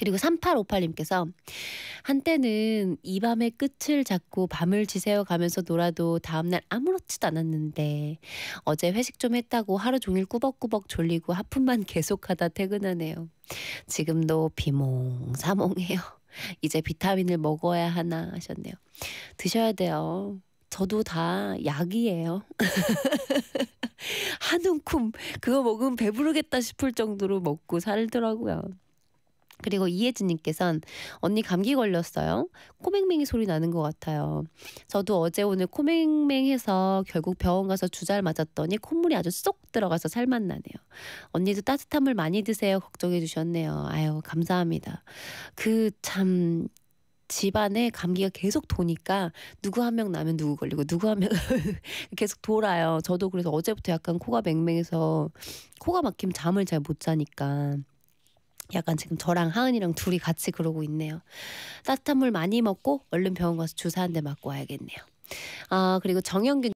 그리고 3858님께서 한때는 이 밤의 끝을 잡고 밤을 지새워 가면서 놀아도 다음날 아무렇지도 않았는데 어제 회식 좀 했다고 하루 종일 꾸벅꾸벅 졸리고 하품만 계속하다 퇴근하네요. 지금도 비몽사몽해요. 이제 비타민을 먹어야 하나 하셨네요. 드셔야 돼요. 저도 다 약이에요. 한 움큼 그거 먹으면 배부르겠다 싶을 정도로 먹고 살더라고요. 그리고 이혜진님께선 언니 감기 걸렸어요. 코맹맹이 소리 나는 것 같아요. 저도 어제 오늘 코맹맹해서 결국 병원 가서 주사를 맞았더니 콧물이 아주 쏙 들어가서 살맛 나네요. 언니도 따뜻한 물 많이 드세요. 걱정해 주셨네요. 아유 감사합니다. 그 참 집안에 감기가 계속 도니까 누구 한 명 나면 누구 걸리고 누구 한 명 계속 돌아요. 저도 그래서 어제부터 약간 코가 맹맹해서 코가 막히면 잠을 잘 못 자니까. 약간 지금 저랑 하은이랑 둘이 같이 그러고 있네요. 따뜻한 물 많이 먹고 얼른 병원 가서 주사 한 대 맞고 와야겠네요. 아 그리고 정영균